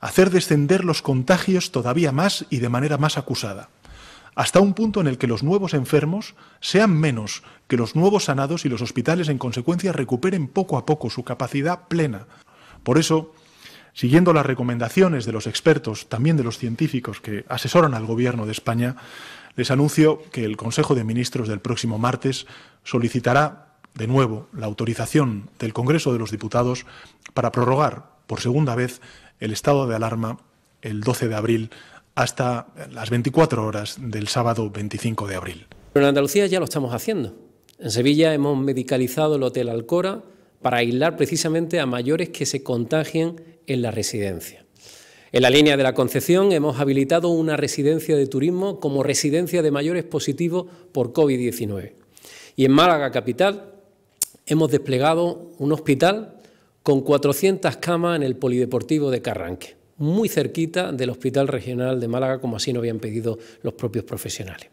hacer descender los contagios todavía más y de manera más acusada, hasta un punto en el que los nuevos enfermos sean menos que los nuevos sanados y los hospitales en consecuencia recuperen poco a poco su capacidad plena. Por eso, siguiendo las recomendaciones de los expertos, también de los científicos que asesoran al Gobierno de España, les anuncio que el Consejo de Ministros del próximo martes solicitará de nuevo la autorización del Congreso de los Diputados para prorrogar por segunda vez el estado de alarma el 12 de abril hasta las 24 horas del sábado 25 de abril. en Andalucía ya lo estamos haciendo. En Sevilla hemos medicalizado el Hotel Alcora para aislar precisamente a mayores que se contagien en la residencia. En la línea de la Concepción hemos habilitado una residencia de turismo como residencia de mayores positivos por COVID-19. Y en Málaga Capital hemos desplegado un hospital con 400 camas en el Polideportivo de Carranque, muy cerquita del Hospital Regional de Málaga, como así nos habían pedido los propios profesionales.